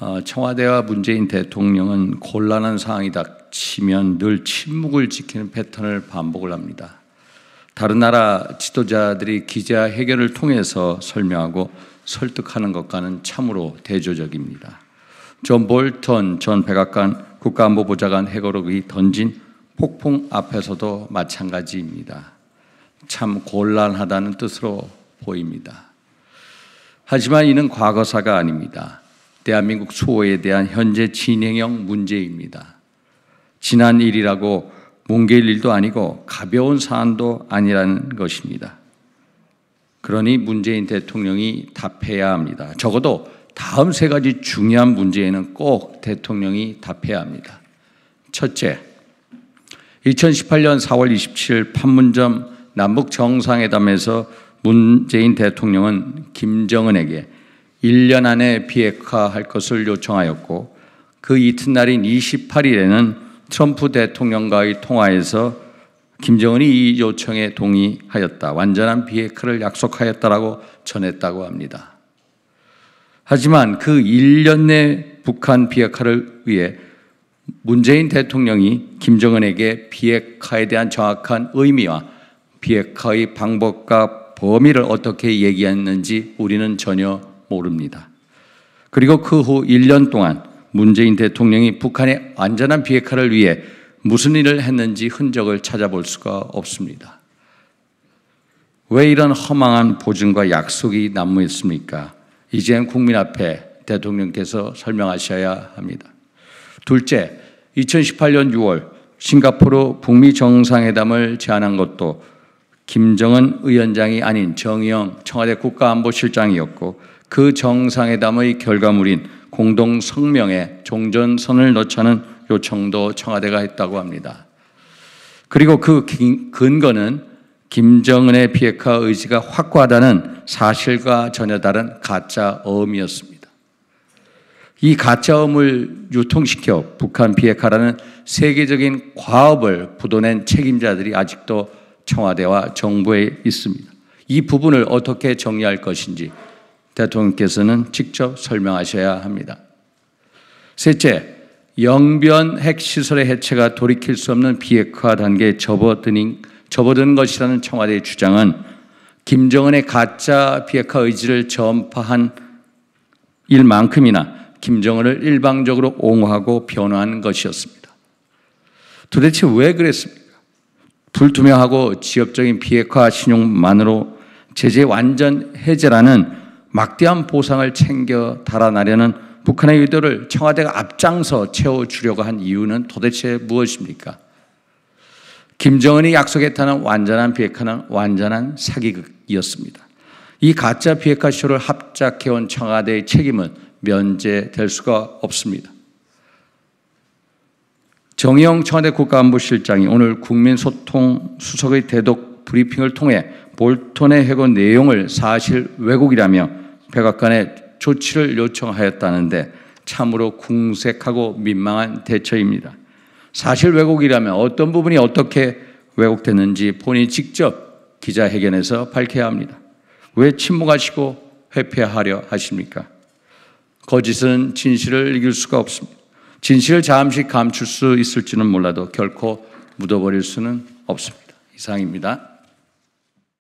어, 청와대와 문재인 대통령은 곤란한 상황이 닥치면 늘 침묵을 지키는 패턴을 반복을 합니다. 다른 나라 지도자들이 기자회견을 통해서 설명하고 설득하는 것과는 참으로 대조적입니다. 존 볼턴 전 백악관 국가안보보좌관 해거록이 던진 폭풍 앞에서도 마찬가지입니다. 참 곤란하다는 뜻으로 보입니다. 하지만 이는 과거사가 아닙니다. 대한민국 수호에 대한 현재 진행형 문제입니다. 지난 일이라고 뭉개 일도 아니고 가벼운 사안도 아니라는 것입니다. 그러니 문재인 대통령이 답해야 합니다. 적어도 다음 세 가지 중요한 문제에는 꼭 대통령이 답해야 합니다. 첫째, 2018년 4월 27일 판문점 남북 정상회담에서 문재인 대통령은 김정은에게 1년 안에 비핵화할 것을 요청하였고 그 이튿날인 28일에는 트럼프 대통령과의 통화에서 김정은이 이 요청에 동의하였다. 완전한 비핵화를 약속하였다라고 전했다고 합니다. 하지만 그 1년 내 북한 비핵화를 위해 문재인 대통령이 김정은에게 비핵화에 대한 정확한 의미와 비핵화의 방법과 범위를 어떻게 얘기했는지 우리는 전혀 모릅니다. 그리고 그 후 1년 동안 문재인 대통령이 북한의 안전한 비핵화를 위해 무슨 일을 했는지 흔적을 찾아볼 수가 없습니다. 왜 이런 허망한 보증과 약속이 난무했습니까? 이젠 국민 앞에 대통령께서 설명하셔야 합니다. 둘째, 2018년 6월 싱가포르 북미 정상회담을 제안한 것도 김정은 위원장이 아닌 정의영 청와대 국가안보실장이었고 그 정상회담의 결과물인 공동 성명에 종전선을 넣자는 요청도 청와대가 했다고 합니다. 그리고 그 근거는 김정은의 비핵화 의지가 확고하다는 사실과 전혀 다른 가짜 어음이었습니다. 이 가짜 어음을 유통시켜 북한 비핵화라는 세계적인 과업을 부도낸 책임자들이 아직도 청와대와 정부에 있습니다. 이 부분을 어떻게 정리할 것인지 대통령께서는 직접 설명하셔야 합니다. 셋째, 영변 핵시설의 해체가 돌이킬 수 없는 비핵화 단계에 접어드 접어든 것이라는 청와대의 주장은 김정은의 가짜 비핵화 의지를 전파한 일만큼이나 김정은을 일방적으로 옹호하고 변호한 것이었습니다. 도대체 왜 그랬습니까? 불투명하고 지엽적인 비핵화 신용만으로 제재 완전 해제라는 막대한 보상을 챙겨 달아나려는 북한의 의도를 청와대가 앞장서 채워주려고 한 이유는 도대체 무엇입니까? 김정은이 약속했다는 완전한 비핵화는 완전한 사기극이었습니다. 이 가짜 비핵화 쇼를 합작해온 청와대의 책임은 면제될 수가 없습니다. 정영 청와대 국가안보실장이 오늘 국민소통 수석의 대독 브리핑을 통해 볼턴의 해고 내용을 사실 왜곡이라며 백악관에 조치를 요청하였다는데 참으로 궁색하고 민망한 대처입니다. 사실 왜곡이라면 어떤 부분이 어떻게 왜곡됐는지 본인이 직접 기자회견에서 밝혀야 합니다. 왜 침묵하시고 회피하려 하십니까? 거짓은 진실을 이길 수가 없습니다. 진실을 잠시 감출 수 있을지는 몰라도 결코 묻어버릴 수는 없습니다. 이상입니다.